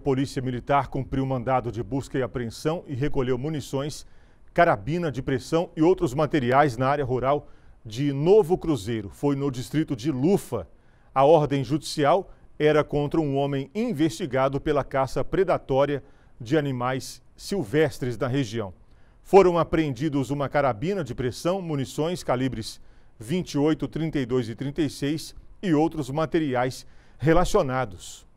A Polícia Militar cumpriu mandado de busca e apreensão e recolheu munições, carabina de pressão e outros materiais na área rural de Novo Cruzeiro. Foi no distrito de Lufa. A ordem judicial era contra um homem investigado pela caça predatória de animais silvestres na região. Foram apreendidos uma carabina de pressão, munições calibres 28, 32 e 36 e outros materiais relacionados.